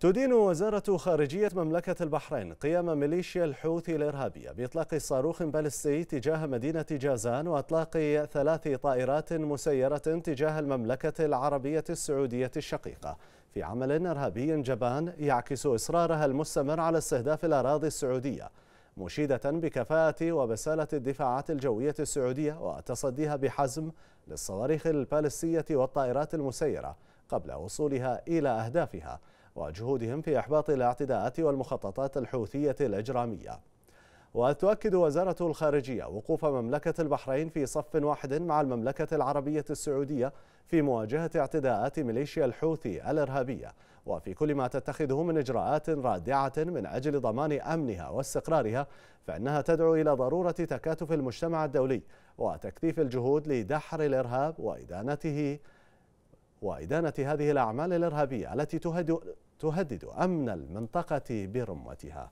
تدين وزارة خارجية مملكة البحرين قيام ميليشيا الحوثي الإرهابية بإطلاق صاروخ باليستي تجاه مدينة جازان وإطلاق ثلاث طائرات مسيرة تجاه المملكة العربية السعودية الشقيقة في عمل إرهابي جبان يعكس إصرارها المستمر على استهداف الأراضي السعودية مشيدة بكفاءة وبسالة الدفاعات الجوية السعودية وتصديها بحزم للصواريخ البالستية والطائرات المسيرة قبل وصولها إلى أهدافها وجهودهم في إحباط الاعتداءات والمخططات الحوثية الإجرامية وتؤكد وزارة الخارجية وقوف مملكة البحرين في صف واحد مع المملكة العربية السعودية في مواجهة اعتداءات ميليشيا الحوثي الإرهابية وفي كل ما تتخذه من إجراءات رادعة من أجل ضمان أمنها واستقرارها فإنها تدعو إلى ضرورة تكاتف المجتمع الدولي وتكثيف الجهود لدحر الإرهاب وإدانته وإدانة هذه الأعمال الإرهابية التي تهدد أمن المنطقة برمتها